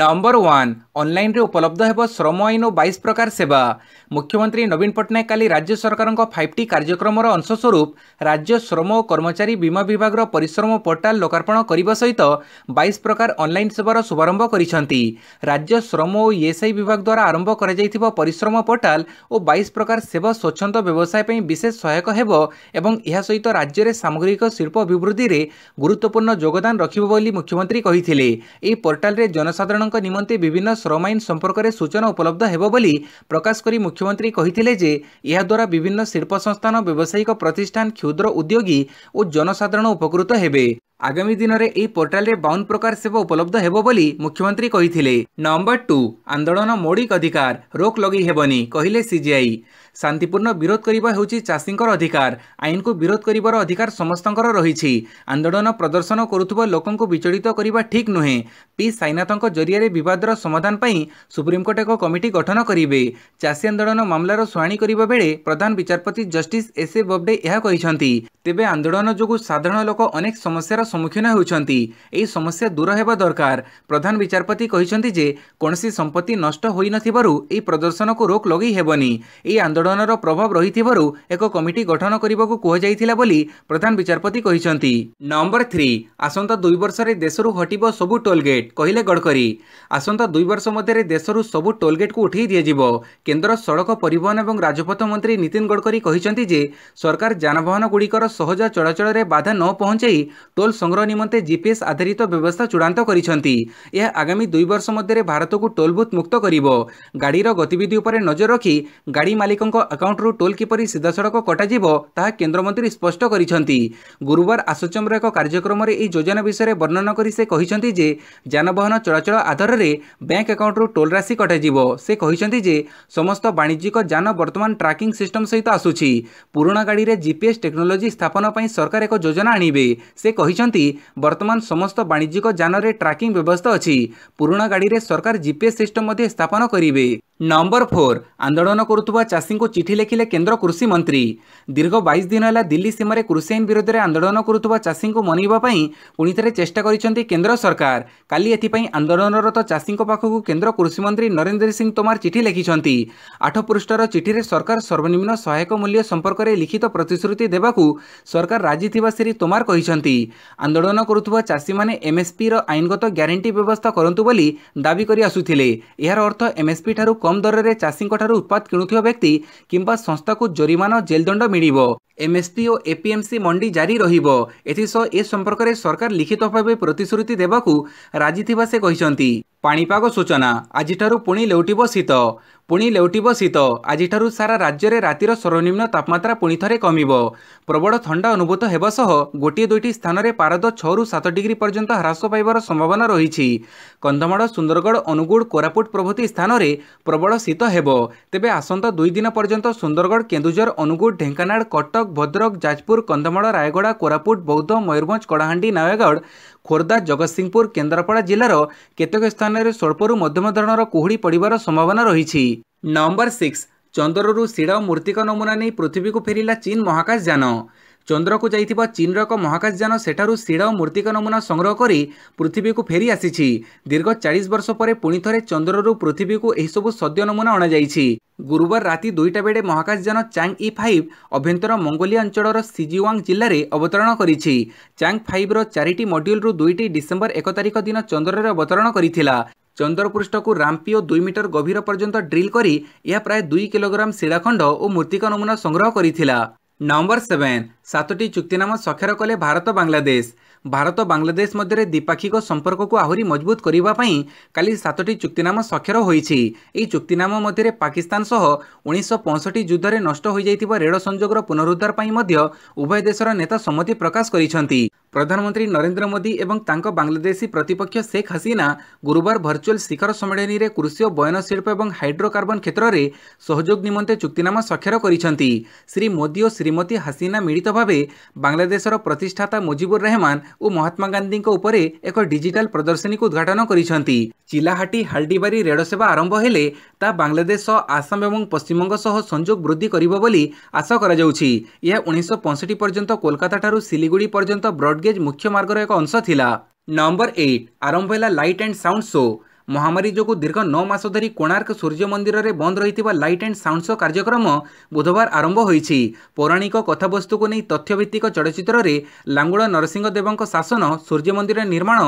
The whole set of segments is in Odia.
ନମ୍ବର ୱାନ୍ ଅନ୍ଲାଇନ୍ରେ ଉପଲବ୍ଧ ହେବ ଶ୍ରମ ଆଇନ ଓ ବାଇଶ ପ୍ରକାର ସେବା ମୁଖ୍ୟମନ୍ତ୍ରୀ ନବୀନ ପଟ୍ଟନାୟକ କାଲି ରାଜ୍ୟ ସରକାରଙ୍କ ଫାଇଭ୍ ଟି କାର୍ଯ୍ୟକ୍ରମର ଅଂଶ ସ୍ୱରୂପ ରାଜ୍ୟ ଶ୍ରମ ଓ କର୍ମଚାରୀ ବୀମା ବିଭାଗର ପରିଶ୍ରମ ପୋର୍ଟାଲ ଲୋକାର୍ପଣ କରିବା ସହିତ ବାଇଶ ପ୍ରକାର ଅନ୍ଲାଇନ୍ ସେବାର ଶୁଭାରମ୍ଭ କରିଛନ୍ତି ରାଜ୍ୟ ଶ୍ରମ ଓ ଇଏସ୍ଆଇ ବିଭାଗ ଦ୍ୱାରା ଆରମ୍ଭ କରାଯାଇଥିବା ପରିଶ୍ରମ ପୋର୍ଟାଲ ଓ ବାଇଶ ପ୍ରକାର ସେବା ସ୍ୱଚ୍ଛନ୍ଦ ବ୍ୟବସାୟ ପାଇଁ ବିଶେଷ ସହାୟକ ହେବ ଏବଂ ଏହା ସହିତ ରାଜ୍ୟରେ ସାମଗ୍ରିକ ଶିଳ୍ପ ଅଭିବୃଦ୍ଧିରେ ଗୁରୁତ୍ୱପୂର୍ଣ୍ଣ ଯୋଗଦାନ ରଖିବ ବୋଲି ମୁଖ୍ୟମନ୍ତ୍ରୀ କହିଥିଲେ ଏହି ପୋର୍ଟାଲରେ ଜନସାଧାରଣ ଲୋକମାନଙ୍କ ନିମନ୍ତେ ବିଭିନ୍ନ ଶ୍ରମ ଆଇନ ସମ୍ପର୍କରେ ସୂଚନା ଉପଲବ୍ଧ ହେବ ବୋଲି ପ୍ରକାଶ କରି ମୁଖ୍ୟମନ୍ତ୍ରୀ କହିଥିଲେ ଯେ ଏହାଦ୍ୱାରା ବିଭିନ୍ନ ଶିଳ୍ପ ସଂସ୍ଥାନ ବ୍ୟବସାୟିକ ପ୍ରତିଷ୍ଠାନ କ୍ଷୁଦ୍ର ଉଦ୍ୟୋଗୀ ଓ ଜନସାଧାରଣ ଉପକୃତ ହେବେ ଆଗାମୀ ଦିନରେ ଏହି ପୋର୍ଟାଲରେ ବାଉନ ପ୍ରକାର ସେବା ଉପଲବ୍ଧ ହେବ ବୋଲି ମୁଖ୍ୟମନ୍ତ୍ରୀ କହିଥିଲେ ନମ୍ବର ଟୁ ଆନ୍ଦୋଳନ ମୌଳିକ ଅଧିକାର ରୋକ ଲଗେଇ ହେବନି କହିଲେ ସିଜିଆଇ ଶାନ୍ତିପୂର୍ଣ୍ଣ ବିରୋଧ କରିବା ହେଉଛି ଚାଷୀଙ୍କର ଅଧିକାର ଆଇନକୁ ବିରୋଧ କରିବାର ଅଧିକାର ସମସ୍ତଙ୍କର ରହିଛି ଆନ୍ଦୋଳନ ପ୍ରଦର୍ଶନ କରୁଥିବା ଲୋକଙ୍କୁ ବିଚଳିତ କରିବା ଠିକ୍ ନୁହେଁ ପି ସାଇନାଥଙ୍କ ଜରିଆରେ ବିବାଦର ସମାଧାନ ପାଇଁ ସୁପ୍ରିମକୋର୍ଟ ଏକ କମିଟି ଗଠନ କରିବେ ଚାଷୀ ଆନ୍ଦୋଳନ ମାମଲାର ଶୁଣାଣି କରିବା ବେଳେ ପ୍ରଧାନ ବିଚାରପତି ଜଷ୍ଟିସ୍ ଏସ୍ ଏ ବବଡେ ଏହା କହିଛନ୍ତି ତେବେ ଆନ୍ଦୋଳନ ଯୋଗୁଁ ସାଧାରଣ ଲୋକ ଅନେକ ସମସ୍ୟାର ସମ୍ମୁଖୀନ ହେଉଛନ୍ତି ଏହି ସମସ୍ୟା ଦୂର ହେବା ଦରକାର ପ୍ରଧାନ ବିଚାରପତି କହିଛନ୍ତି ଯେ କୌଣସି ସମ୍ପତ୍ତି ନଷ୍ଟ ହୋଇନଥିବାରୁ ଏହି ପ୍ରଦର୍ଶନକୁ ରୋକ୍ ଲଗାଇ ହେବନି ଏହି ଆନ୍ଦୋଳନ ଆନ୍ଦୋଳନର ପ୍ରଭାବ ରହିଥିବାରୁ ଏକ କମିଟି ଗଠନ କରିବାକୁ କୁହାଯାଇଥିଲା ବୋଲି ପ୍ରଧାନ ବିଚାରପତି କହିଛନ୍ତି ନମ୍ବର ଥ୍ରୀ ଆସନ୍ତା ଦୁଇ ବର୍ଷରେ ଦେଶରୁ ହଟିବ ସବୁ ଟୋଲ୍ଗେଟ୍ କହିଲେ ଗଡ଼କରୀ ଆସନ୍ତା ଦୁଇ ବର୍ଷ ମଧ୍ୟରେ ଦେଶରୁ ସବୁ ଟୋଲ୍ଗେଟ୍କୁ ଉଠାଇ ଦିଆଯିବ କେନ୍ଦ୍ର ସଡ଼କ ପରିବହନ ଏବଂ ରାଜପଥ ମନ୍ତ୍ରୀ ନୀତିନ ଗଡ଼କରୀ କହିଛନ୍ତି ଯେ ସରକାର ଯାନବାହନଗୁଡ଼ିକର ସହଜ ଚଳାଚଳରେ ବାଧା ନ ପହଞ୍ଚାଇ ଟୋଲ୍ ସଂଗ୍ରହ ନିମନ୍ତେ ଜିପିଏସ୍ ଆଧାରିତ ବ୍ୟବସ୍ଥା ଚୂଡ଼ାନ୍ତ କରିଛନ୍ତି ଏହା ଆଗାମୀ ଦୁଇ ବର୍ଷ ମଧ୍ୟରେ ଭାରତକୁ ଟୋଲ୍ବୁଥ୍ ମୁକ୍ତ କରିବ ଗାଡ଼ିର ଗତିବିଧି ଉପରେ ନଜର ରଖି ଗାଡ଼ି ମାଲିକ ଲୋକଙ୍କ ଆକାଉଣ୍ଟରୁ ଟୋଲ୍ କିପରି ସିଧାସଳଖ କଟାଯିବ ତାହା କେନ୍ଦ୍ରମନ୍ତ୍ରୀ ସ୍ପଷ୍ଟ କରିଛନ୍ତି ଗୁରୁବାର ଆସୋଚମ୍ର ଏକ କାର୍ଯ୍ୟକ୍ରମରେ ଏହି ଯୋଜନା ବିଷୟରେ ବର୍ଣ୍ଣନା କରି ସେ କହିଛନ୍ତି ଯେ ଯାନବାହନ ଚଳାଚଳ ଆଧାରରେ ବ୍ୟାଙ୍କ ଆକାଉଣ୍ଟରୁ ଟୋଲ୍ ରାଶି କଟାଯିବ ସେ କହିଛନ୍ତି ଯେ ସମସ୍ତ ବାଣିଜ୍ୟିକ ଯାନ ବର୍ତ୍ତମାନ ଟ୍ରାକିଂ ସିଷ୍ଟମ ସହିତ ଆସୁଛି ପୁରୁଣା ଗାଡ଼ିରେ ଜିପିଏସ୍ ଟେକ୍ନୋଲୋଜି ସ୍ଥାପନ ପାଇଁ ସରକାର ଏକ ଯୋଜନା ଆଣିବେ ସେ କହିଛନ୍ତି ବର୍ତ୍ତମାନ ସମସ୍ତ ବାଣିଜ୍ୟିକ ଯାନରେ ଟ୍ରାକିଂ ବ୍ୟବସ୍ଥା ଅଛି ପୁରୁଣା ଗାଡ଼ିରେ ସରକାର ଜିପିଏସ୍ ସିଷ୍ଟମ ମଧ୍ୟ ସ୍ଥାପନ କରିବେ ନମ୍ବର ଫୋର୍ ଆନ୍ଦୋଳନ କରୁଥିବା ଚାଷୀଙ୍କୁ ଚିଠି ଲେଖିଲେ କେନ୍ଦ୍ର କୃଷିମନ୍ତ୍ରୀ ଦୀର୍ଘ ବାଇଶ ଦିନ ହେଲା ଦିଲ୍ଲୀ ସୀମାରେ କୃଷି ଆଇନ ବିରୋଧରେ ଆନ୍ଦୋଳନ କରୁଥିବା ଚାଷୀଙ୍କୁ ମନେଇବା ପାଇଁ ପୁଣି ଥରେ ଚେଷ୍ଟା କରିଛନ୍ତି କେନ୍ଦ୍ର ସରକାର କାଲି ଏଥିପାଇଁ ଆନ୍ଦୋଳନରତ ଚାଷୀଙ୍କ ପାଖକୁ କେନ୍ଦ୍ର କୃଷିମନ୍ତ୍ରୀ ନରେନ୍ଦ୍ର ସିଂ ତୋମାର ଚିଠି ଲେଖିଛନ୍ତି ଆଠ ପୃଷ୍ଠାର ଚିଠିରେ ସରକାର ସର୍ବନିମ୍ନ ସହାୟକ ମୂଲ୍ୟ ସମ୍ପର୍କରେ ଲିଖିତ ପ୍ରତିଶ୍ରୁତି ଦେବାକୁ ସରକାର ରାଜି ଥିବା ଶ୍ରୀ ତୋମାର କହିଛନ୍ତି ଆନ୍ଦୋଳନ କରୁଥିବା ଚାଷୀମାନେ ଏମ୍ଏସ୍ପିର ଆଇନଗତ ଗ୍ୟାରେଣ୍ଟି ବ୍ୟବସ୍ଥା କରନ୍ତୁ ବୋଲି ଦାବି କରି ଆସୁଥିଲେ ଏହାର ଅର୍ଥ ଏମ୍ଏସ୍ପି ଠାରୁ କମ୍ କମ୍ ଦରରେ ଚାଷୀଙ୍କଠାରୁ ଉତ୍ପାଦ କିଣୁଥିବା ବ୍ୟକ୍ତି କିମ୍ବା ସଂସ୍ଥାକୁ ଜରିମାନା ଜେଲଦଣ୍ଡ ମିଳିବ ଏମ୍ଏସ୍ପି ଓ ଏପିଏମ୍ସି ମଣ୍ଡି ଜାରି ରହିବ ଏଥିସହ ଏ ସମ୍ପର୍କରେ ସରକାର ଲିଖିତ ଭାବେ ପ୍ରତିଶ୍ରୁତି ଦେବାକୁ ରାଜି ଥିବା ସେ କହିଛନ୍ତି ପାଣିପାଗ ସୂଚନା ଆଜିଠାରୁ ପୁଣି ଲେଉଟିବ ଶୀତ ପୁଣି ଲେଉଟିବ ଶୀତ ଆଜିଠାରୁ ସାରା ରାଜ୍ୟରେ ରାତିର ସର୍ବନିମ୍ନ ତାପମାତ୍ରା ପୁଣିଥରେ କମିବ ପ୍ରବଳ ଥଣ୍ଡା ଅନୁଭୂତ ହେବ ସହ ଗୋଟିଏ ଦୁଇଟି ସ୍ଥାନରେ ପାରଦ ଛଅରୁ ସାତ ଡିଗ୍ରୀ ପର୍ଯ୍ୟନ୍ତ ହ୍ରାସ ପାଇବାର ସମ୍ଭାବନା ରହିଛି କନ୍ଧମାଳ ସୁନ୍ଦରଗଡ଼ ଅନୁଗୁଳ କୋରାପୁଟ ପ୍ରଭୃତି ସ୍ଥାନରେ ପ୍ରବଳ ଶୀତ ହେବ ତେବେ ଆସନ୍ତା ଦୁଇ ଦିନ ପର୍ଯ୍ୟନ୍ତ ସୁନ୍ଦରଗଡ଼ କେନ୍ଦୁଝର ଅନୁଗୁଳ ଢେଙ୍କାନାଳ କଟକ ଭଦ୍ରକ ଯାଜପୁର କନ୍ଧମାଳ ରାୟଗଡ଼ା କୋରାପୁଟ ବୌଦ୍ଧ ମୟୂରଭଞ୍ଜ କଳାହାଣ୍ଡି ନୟାଗଡ଼ ଖୋର୍ଦ୍ଧା ଜଗତସିଂହପୁର କେନ୍ଦ୍ରାପଡ଼ା ଜିଲ୍ଲାର କେତେକ ସ୍ଥାନରେ ସ୍ୱଳ୍ପରୁ ମଧ୍ୟମ ଧରଣର କୁହୁଡ଼ି ପଡ଼ିବାର ସମ୍ଭାବନା ରହିଛି ନମ୍ବର ସିକ୍ସ ଚନ୍ଦ୍ରରୁ ଶିଳ ମୂର୍ତ୍ତିକ ନମୁନା ନେଇ ପୃଥିବୀକୁ ଫେରିଲା ଚୀନ୍ ମହାକାଶ ଯାନ ଚନ୍ଦ୍ରକୁ ଯାଇଥିବା ଚୀନ୍ର ଏକ ମହାକାଶଯାନ ସେଠାରୁ ଶିଳ ମୂର୍ତ୍ତିକ ନମୁନା ସଂଗ୍ରହ କରି ପୃଥିବୀକୁ ଫେରି ଆସିଛି ଦୀର୍ଘ ଚାଳିଶ ବର୍ଷ ପରେ ପୁଣି ଥରେ ଚନ୍ଦ୍ରରୁ ପୃଥିବୀକୁ ଏହିସବୁ ସଦ୍ୟ ନମୁନା ଅଣାଯାଇଛି ଗୁରୁବାର ରାତି ଦୁଇଟା ବେଳେ ମହାକାଶଯାନ ଚାଙ୍ଗ ଇ ଫାଇଭ୍ ଅଭ୍ୟନ୍ତର ମଙ୍ଗୋଲିଆ ଅଞ୍ଚଳର ସିଜିୱାଙ୍ଗ ଜିଲ୍ଲାରେ ଅବତରଣ କରିଛି ଚାଙ୍ଗ ଫାଇଭ୍ର ଚାରିଟି ମଡ୍ୟୁଲ୍ରୁ ଦୁଇଟି ଡିସେମ୍ବର ଏକ ତାରିଖ ଦିନ ଚନ୍ଦ୍ରରେ ଅବତରଣ କରିଥିଲା ଚନ୍ଦ୍ରପୃଷ୍ଠକୁ ରାମ୍ପି ଓ ଦୁଇ ମିଟର ଗଭୀର ପର୍ଯ୍ୟନ୍ତ ଡ୍ରିଲ୍ କରି ଏହା ପ୍ରାୟ ଦୁଇ କିଲୋଗ୍ରାମ ଶିଳାଖଣ୍ଡ ଓ ମୃତ୍ତିକ ନମୁନା ସଂଗ୍ରହ କରିଥିଲା ନମ୍ବର ସେଭେନ୍ ସାତଟି ଚୁକ୍ତିନାମା ସ୍ୱାକ୍ଷର କଲେ ଭାରତ ବାଂଲାଦେଶ ଭାରତ ବାଂଲାଦେଶ ମଧ୍ୟରେ ଦ୍ୱିପାକ୍ଷିକ ସମ୍ପର୍କକୁ ଆହୁରି ମଜବୁତ କରିବା ପାଇଁ କାଲି ସାତଟି ଚୁକ୍ତିନାମା ସ୍ୱାକ୍ଷର ହୋଇଛି ଏହି ଚୁକ୍ତିନାମା ମଧ୍ୟରେ ପାକିସ୍ତାନ ସହ ଉଣେଇଶହ ପଞ୍ଚଷଠି ଯୁଦ୍ଧରେ ନଷ୍ଟ ହୋଇଯାଇଥିବା ରେଳ ସଂଯୋଗର ପୁନରୁଦ୍ଧାର ପାଇଁ ମଧ୍ୟ ଉଭୟ ଦେଶର ନେତା ସମ୍ମତି ପ୍ରକାଶ କରିଛନ୍ତି ପ୍ରଧାନମନ୍ତ୍ରୀ ନରେନ୍ଦ୍ର ମୋଦି ଏବଂ ତାଙ୍କ ବାଂଲାଦେଶୀ ପ୍ରତିପକ୍ଷ ଶେଖ୍ ହସିନା ଗୁରୁବାର ଭର୍ଚୁଆଲ୍ ଶିଖର ସମ୍ମିଳନୀରେ କୃଷି ଓ ବୟନଶିଳ୍ପ ଏବଂ ହାଇଡ୍ରୋକାର୍ବନ କ୍ଷେତ୍ରରେ ସହଯୋଗ ନିମନ୍ତେ ଚୁକ୍ତିନାମା ସ୍ୱାକ୍ଷର କରିଛନ୍ତି ଶ୍ରୀ ମୋଦି ଓ ଶ୍ରୀମତୀ ହସିନା ମିଳିତ ଭାବେ ବାଂଲାଦେଶର ପ୍ରତିଷ୍ଠାତା ମୁଜିବୁର ରେହମାନ ଓ ମହାତ୍ମା ଗାନ୍ଧୀଙ୍କ ଉପରେ ଏକ ଡିଜିଟାଲ ପ୍ରଦର୍ଶନୀକୁ ଉଦ୍ଘାଟନ କରିଛନ୍ତି ଚିଲାହାଟି ହାଲଡିବାରି ରେଳ ସେବା ଆରମ୍ଭ ହେଲେ ତାହା ବାଂଲାଦେଶ ସହ ଆସାମ ଏବଂ ପଶ୍ଚିମବଙ୍ଗ ସହ ସଂଯୋଗ ବୃଦ୍ଧି କରିବ ବୋଲି ଆଶା କରାଯାଉଛି ଏହା ଉଣେଇଶହ ପଞ୍ଚଷଠି ପର୍ଯ୍ୟନ୍ତ କୋଲକାତାଠାରୁ ସିଲିଗୁଡ଼ି ପର୍ଯ୍ୟନ୍ତ ବ୍ରଡ୍ଗେଜ୍ ମୁଖ୍ୟ ମାର୍ଗର ଏକ ଅଂଶ ଥିଲା ନମ୍ବର ଏଇଟ୍ ଆରମ୍ଭ ହେଲା ଲାଇଟ୍ ଆଣ୍ଡ ସାଉଣ୍ଡ ଶୋ ମହାମାରୀ ଯୋଗୁଁ ଦୀର୍ଘ ନଅ ମାସ ଧରି କୋଣାର୍କ ସୂର୍ଯ୍ୟ ମନ୍ଦିରରେ ବନ୍ଦ ରହିଥିବା ଲାଇଟ୍ ଆଣ୍ଡ ସାଉଣ୍ଡ ସୋ କାର୍ଯ୍ୟକ୍ରମ ବୁଧବାର ଆରମ୍ଭ ହୋଇଛି ପୌରାଣିକ କଥାବସ୍ତୁକୁ ନେଇ ତଥ୍ୟଭିତ୍ତିକ ଚଳଚ୍ଚିତ୍ରରେ ଲାଙ୍ଗୁଳ ନରସିଂହଦେବଙ୍କ ଶାସନ ସୂର୍ଯ୍ୟମନ୍ଦିର ନିର୍ମାଣ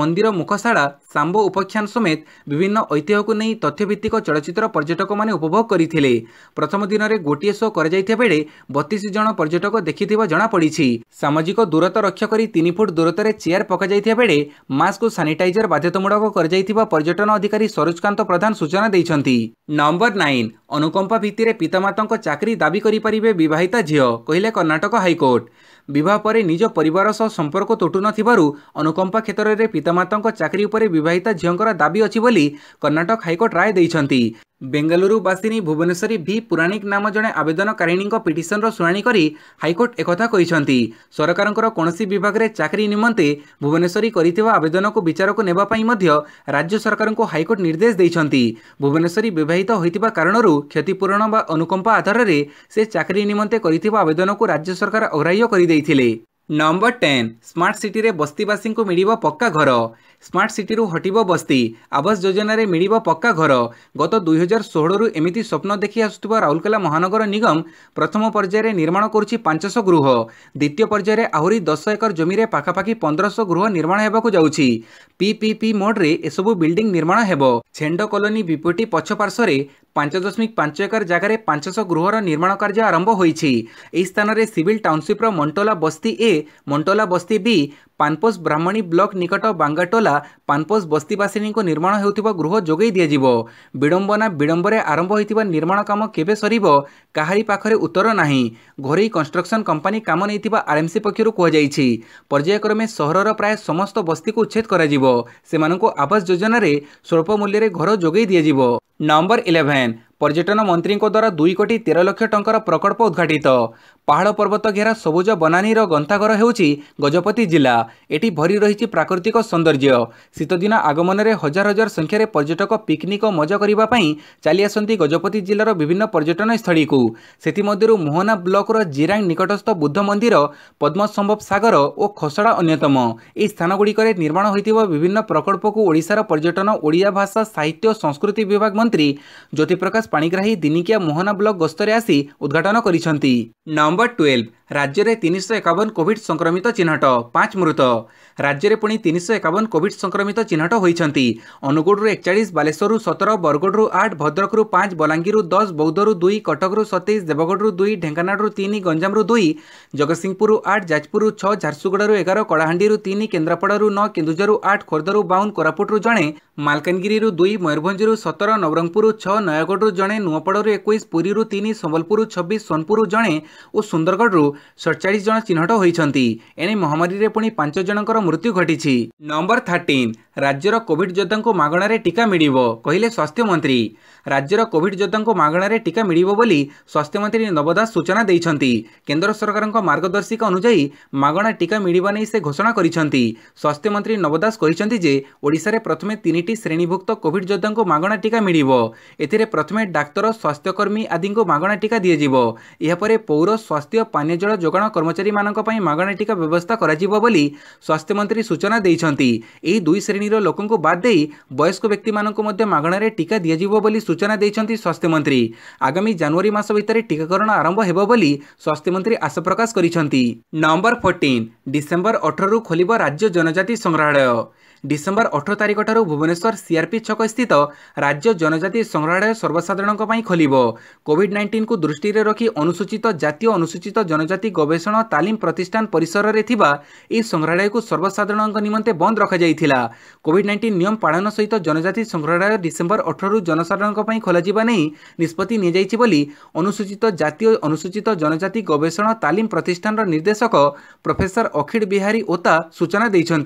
ମନ୍ଦିର ମୁଖଶାଳା ସାମ୍ବ ଉପଖ୍ୟାନ ସମେତ ବିଭିନ୍ନ ଐତିହ୍ୟକୁ ନେଇ ତଥ୍ୟଭିତ୍ତିକ ଚଳଚ୍ଚିତ୍ର ପର୍ଯ୍ୟଟକମାନେ ଉପଭୋଗ କରିଥିଲେ ପ୍ରଥମ ଦିନରେ ଗୋଟିଏ ଶୋ କରାଯାଇଥିବା ବେଳେ ବତିଶ ଜଣ ପର୍ଯ୍ୟଟକ ଦେଖିଥିବା ଜଣାପଡ଼ିଛି ସାମାଜିକ ଦୂରତା ରକ୍ଷା କରି ତିନି ଫୁଟ ଦୂରତାରେ ଚେୟାର ପକାଯାଇଥିବା ବେଳେ ମାସ୍କ ଓ ସାନିଟାଇଜର ବାଧ୍ୟତାମୂଳକ କରାଯାଇଥିବା ପର୍ଯ୍ୟଟକ ପର୍ଯ୍ୟଟନ ଅଧିକାରୀ ସରୋଜକାନ୍ତ ପ୍ରଧାନ ସୂଚନା ଦେଇଛନ୍ତି ନମ୍ବର ନାଇନ୍ ଅନୁକମ୍ପା ଭିତ୍ତିରେ ପିତାମାତାଙ୍କ ଚାକିରି ଦାବି କରିପାରିବେ ବିବାହିତା ଝିଅ କହିଲେ କର୍ଣ୍ଣାଟକ ହାଇକୋର୍ଟ ବିବାହ ପରେ ନିଜ ପରିବାର ସହ ସମ୍ପର୍କ ତୁଟୁନଥିବାରୁ ଅନୁକମ୍ପା କ୍ଷେତ୍ରରେ ପିତାମାତାଙ୍କ ଚାକିରି ଉପରେ ବିବାହିତା ଝିଅଙ୍କର ଦାବି ଅଛି ବୋଲି କର୍ଣ୍ଣାଟକ ହାଇକୋର୍ଟ ରାୟ ଦେଇଛନ୍ତି ବେଙ୍ଗାଲୁରୁ ବାସିନୀ ଭୁବନେଶ୍ୱରୀ ଭି ପୁରାଣିକ ନାମ ଜଣେ ଆବେଦନକାରିଣୀଙ୍କ ପିଟିସନର ଶୁଣାଣି କରି ହାଇକୋର୍ଟ ଏକଥା କହିଛନ୍ତି ସରକାରଙ୍କର କୌଣସି ବିଭାଗରେ ଚାକିରି ନିମନ୍ତେ ଭୁବନେଶ୍ୱରୀ କରିଥିବା ଆବେଦନକୁ ବିଚାରକୁ ନେବା ପାଇଁ ମଧ୍ୟ ରାଜ୍ୟ ସରକାରଙ୍କୁ ହାଇକୋର୍ଟ ନିର୍ଦ୍ଦେଶ ଦେଇଛନ୍ତି ଭୁବନେଶ୍ୱରୀ ବିବାହିତ ହୋଇଥିବା କାରଣରୁ କ୍ଷତିପୂରଣ ବା ଅନୁକମ୍ପ ଆଧାରରେ ସେ ଚାକିରି ନିମନ୍ତେ କରିଥିବା ଆବେଦନକୁ ରାଜ୍ୟ ସରକାର ଅଗ୍ରାହ୍ୟ କରିଦେଇଥିଲେ ନମ୍ବର ଟେନ୍ ସ୍ମାର୍ଟ ସିଟିରେ ବସ୍ତିବାସୀଙ୍କୁ ମିଳିବ ପକ୍କା ଘର ସ୍ମାର୍ଟ ସିଟିରୁ ହଟିବ ବସ୍ତି ଆବାସ ଯୋଜନାରେ ମିଳିବ ପକ୍କା ଘର ଗତ ଦୁଇହଜାର ଷୋହଳରୁ ଏମିତି ସ୍ୱପ୍ନ ଦେଖି ଆସୁଥିବା ରାଉରକେଲା ମହାନଗର ନିଗମ ପ୍ରଥମ ପର୍ଯ୍ୟାୟରେ ନିର୍ମାଣ କରୁଛି ପାଞ୍ଚଶହ ଗୃହ ଦ୍ୱିତୀୟ ପର୍ଯ୍ୟାୟରେ ଆହୁରି ଦଶ ଏକର ଜମିରେ ପାଖାପାଖି ପନ୍ଦରଶହ ଗୃହ ନିର୍ମାଣ ହେବାକୁ ଯାଉଛି ପିପିପି ମୋଡ଼ରେ ଏସବୁ ବିଲ୍ଡିଂ ନିର୍ମାଣ ହେବ ଛେଣ୍ଡ କଲୋନୀ ବିପୁଟି ପଛପାର୍ଶ୍ୱରେ ପାଞ୍ଚ ଦଶମିକ ପାଞ୍ଚ ଏକର ଜାଗାରେ ପାଞ୍ଚଶହ ଗୃହର ନିର୍ମାଣ କାର୍ଯ୍ୟ ଆରମ୍ଭ ହୋଇଛି ଏହି ସ୍ଥାନରେ ସିଭିଲ୍ ଟାଉନସିପ୍ର ମଣ୍ଟୋଲା ବସ୍ତି ଏ ମଣ୍ଟୋଲା ବସ୍ତି ବି ପାନପୋସ୍ ବ୍ରାହ୍ମଣୀ ବ୍ଲକ ନିକଟ ବାଙ୍ଗାଟୋଲା ପାନପୋସ୍ ବସ୍ତିବାସିନୀଙ୍କୁ ନିର୍ମାଣ ହେଉଥିବା ଗୃହ ଯୋଗାଇ ଦିଆଯିବ ବିଡ଼ମ୍ବନା ବିଡ଼ମ୍ବରେ ଆରମ୍ଭ ହୋଇଥିବା ନିର୍ମାଣ କାମ କେବେ ସରିବ କାହାରି ପାଖରେ ଉତ୍ତର ନାହିଁ ଘରୋଇ କନଷ୍ଟ୍ରକ୍ସନ୍ କମ୍ପାନୀ କାମ ନେଇଥିବା ଆର୍ଏମ୍ସି ପକ୍ଷରୁ କୁହାଯାଇଛି ପର୍ଯ୍ୟାୟକ୍ରମେ ସହରର ପ୍ରାୟ ସମସ୍ତ ବସ୍ତିକୁ ଉଚ୍ଛେଦ କରାଯିବ ସେମାନଙ୍କୁ ଆବାସ ଯୋଜନାରେ ସ୍ୱଳ୍ପ ମୂଲ୍ୟରେ ଘର ଯୋଗାଇ ଦିଆଯିବ ନମ୍ବର ଇଲେଭେନ୍ ପର୍ଯ୍ୟଟନ ମନ୍ତ୍ରୀଙ୍କ ଦ୍ୱାରା ଦୁଇ କୋଟି ତେର ଲକ୍ଷ ଟଙ୍କାର ପ୍ରକଳ୍ପ ଉଦ୍ଘାଟିତ ପାହାଡ଼ ପର୍ବତ ଘେରା ସବୁଜ ବନାନୀର ଗନ୍ତାଘର ହେଉଛି ଗଜପତି ଜିଲ୍ଲା ଏଠି ଭରି ରହିଛି ପ୍ରାକୃତିକ ସୌନ୍ଦର୍ଯ୍ୟ ଶୀତଦିନ ଆଗମନରେ ହଜାର ହଜାର ସଂଖ୍ୟାରେ ପର୍ଯ୍ୟଟକ ପିକନିକ୍ ଓ ମଜା କରିବା ପାଇଁ ଚାଲିଆସନ୍ତି ଗଜପତି ଜିଲ୍ଲାର ବିଭିନ୍ନ ପର୍ଯ୍ୟଟନସ୍ଥଳୀକୁ ସେଥିମଧ୍ୟରୁ ମୋହନା ବ୍ଲକର ଜିରାଙ୍ଗ ନିକଟସ୍ଥ ବୁଦ୍ଧ ମନ୍ଦିର ପଦ୍ମସମ୍ଭବ ସାଗର ଓ ଖସଡ଼ା ଅନ୍ୟତମ ଏହି ସ୍ଥାନଗୁଡ଼ିକରେ ନିର୍ମାଣ ହୋଇଥିବା ବିଭିନ୍ନ ପ୍ରକଳ୍ପକୁ ଓଡ଼ିଶାର ପର୍ଯ୍ୟଟନ ଓଡ଼ିଆ ଭାଷା ସାହିତ୍ୟ ଓ ସଂସ୍କୃତି ବିଭାଗ ମନ୍ତ୍ରୀ ଜ୍ୟୋତିପ୍ରକାଶ ପାଣିଗ୍ରାହୀ ଦିନିକିଆ ମୋହନା ବ୍ଲକ ଗସ୍ତରେ ଆସି ଉଦ୍ଘାଟନ କରିଛନ୍ତି ନମ୍ବର ଟୁଏଲ୍ଭ ରାଜ୍ୟରେ ତିନିଶହ ଏକାବନ କୋଭିଡ୍ ସଂକ୍ରମିତ ଚିହ୍ନଟ ପାଞ୍ଚ ମୃତ ରାଜ୍ୟରେ ପୁଣି ତିନିଶହ ଏକାବନ କୋଭିଡ୍ ସଂକ୍ରମିତ ଚିହ୍ନଟ ହୋଇଛନ୍ତି ଅନୁଗୁଳରୁ ଏକଚାଳିଶ ବାଲେଶ୍ୱରରୁ ସତର ବରଗଡ଼ରୁ ଆଠ ଭଦ୍ରକରୁ ପାଞ୍ଚ ବଲାଙ୍ଗୀରରୁ ଦଶ ବୌଦ୍ଧରୁ ଦୁଇ କଟକରୁ ସତେଇଶ ଦେବଗଡ଼ରୁ ଦୁଇ ଢେଙ୍କାନାଳରୁ ତିନି ଗଞ୍ଜାମରୁ ଦୁଇ ଜଗତସିଂହପୁରରୁ ଆଠ ଯାଜପୁରରୁ ଛଅ ଝାରସୁଗୁଡ଼ାରୁ ଏଗାର କଳାହାଣ୍ଡିରୁ ତିନି କେନ୍ଦ୍ରାପଡ଼ାରୁ ନଅ କେନ୍ଦୁଝରରୁ ଆଠ ଖୋର୍ଦ୍ଧାରୁ ବାଉନ କୋରାପୁଟରୁ ଜଣେ ମାଲକାନଗିରିରୁ ଦୁଇ ମୟୂରଭଞ୍ଜରୁ ସତର ନବରଙ୍ଗପୁରରୁ ଛଅ ନୟାଗଡ଼ରୁ ଜଣେ ନୂଆପଡ଼ାରୁ ଏକୋଇଶ ପୁରୀରୁ ତିନି ସମ୍ବଲପୁରରୁ ଛବିଶ ସୋନପୁରରୁ ଜଣେ ଓ ସୁନ୍ଦରଗଡ଼ରୁ ସତଚାଳିଶ ଜଣ ଚିହ୍ନଟ ହୋଇଛନ୍ତି ଏଣେ ମହାମାରୀରେ ପୁଣି ପାଞ୍ଚ ଜଣଙ୍କର ମୃତ୍ୟୁ ଘଟିଛି ନମ୍ବର ଥାର୍ଟିନ୍ ରାଜ୍ୟର କୋଭିଡ୍ ଯୋଦ୍ଧାଙ୍କୁ ମାଗଣାରେ ଟିକା ମିଳିବ କହିଲେ ସ୍ୱାସ୍ଥ୍ୟମନ୍ତ୍ରୀ ରାଜ୍ୟର କୋଭିଡ୍ ଯୋଦ୍ଧାଙ୍କୁ ମାଗଣାରେ ଟିକା ମିଳିବ ବୋଲି ସ୍ୱାସ୍ଥ୍ୟମନ୍ତ୍ରୀ ନବ ଦାସ ସୂଚନା ଦେଇଛନ୍ତି କେନ୍ଦ୍ର ସରକାରଙ୍କ ମାର୍ଗଦର୍ଶିକା ଅନୁଯାୟୀ ମାଗଣା ଟିକା ମିଳିବା ନେଇ ସେ ଘୋଷଣା କରିଛନ୍ତି ସ୍ୱାସ୍ଥ୍ୟମନ୍ତ୍ରୀ ନବ ଦାସ କହିଛନ୍ତି ଯେ ଓଡ଼ିଶାରେ ପ୍ରଥମେ ତିନିଟି ଶ୍ରେଣୀଭୁକ୍ତ କୋଭିଡ୍ ଯୋଦ୍ଧାଙ୍କୁ ମାଗଣା ଟିକା ମିଳିବ ଏଥିରେ ପ୍ରଥମେ ଡାକ୍ତର ସ୍ୱାସ୍ଥ୍ୟକର୍ମୀ ଆଦିଙ୍କୁ ମାଗଣା ଟିକା ଦିଆଯିବ ଏହାପରେ ପୌର ସ୍ୱାସ୍ଥ୍ୟ ପାନୀୟ ଜଳ ଯୋଗାଣ କର୍ମଚାରୀମାନଙ୍କ ପାଇଁ ମାଗଣା ଟିକା ବ୍ୟବସ୍ଥା କରାଯିବ ବୋଲି ସ୍ୱାସ୍ଥ୍ୟ ସ୍ୱାସ୍ଥ୍ୟମନ୍ତ୍ରୀ ସୂଚନା ଦେଇଛନ୍ତି ଏହି ଦୁଇ ଶ୍ରେଣୀର ଲୋକଙ୍କୁ ବାଦ୍ ଦେଇ ବୟସ୍କ ବ୍ୟକ୍ତିମାନଙ୍କୁ ମଧ୍ୟ ମାଗଣାରେ ଟିକା ଦିଆଯିବ ବୋଲି ସୂଚନା ଦେଇଛନ୍ତି ସ୍ୱାସ୍ଥ୍ୟମନ୍ତ୍ରୀ ଆଗାମୀ ଜାନୁଆରୀ ମାସ ଭିତରେ ଟିକାକରଣ ଆରମ୍ଭ ହେବ ବୋଲି ସ୍ୱାସ୍ଥ୍ୟମନ୍ତ୍ରୀ ଆଶା ପ୍ରକାଶ କରିଛନ୍ତି ନଭେମ୍ବର ଫୋର୍ଟିନ୍ ଡିସେମ୍ବର ଅଠରରୁ ଖୋଲିବ ରାଜ୍ୟ ଜନଜାତି ସଂଗ୍ରହାଳୟ ডিসেম্বর অঠর তারিখ ভুবনেশ্বর সিআরপি ছক স্থিত রাজ্য জনজাতি সংগ্রহালয় সর্বসাধারণ খোলব কোভিড নাইন্টিন দৃষ্টি রাখি অনুসূচিত জাতীয় অনুসূচিত জনজাতি গবেষণা তালিম প্রতিষ্ঠান পরিসরের এই সংগ্রহালয় সর্বসাধারণ নিমন্তে বন্ধ রখাই কোভিড নাইন্টিন নিয়ম পাড়ন সহ জনজাতি সংগ্রহালয় ডিসেম্বর অঠর জনসাধারণ খোলা যা নেই নিষ্পতি নিয়েছে বলে অনুসূচিত জাতীয় অনুসূচিত জনজাতি গবেষণা তালিম প্রতিষ্ঠানের নির্দেশক প্রফেসর অখিল বিহারী ওতা সূচনা দিয়েছেন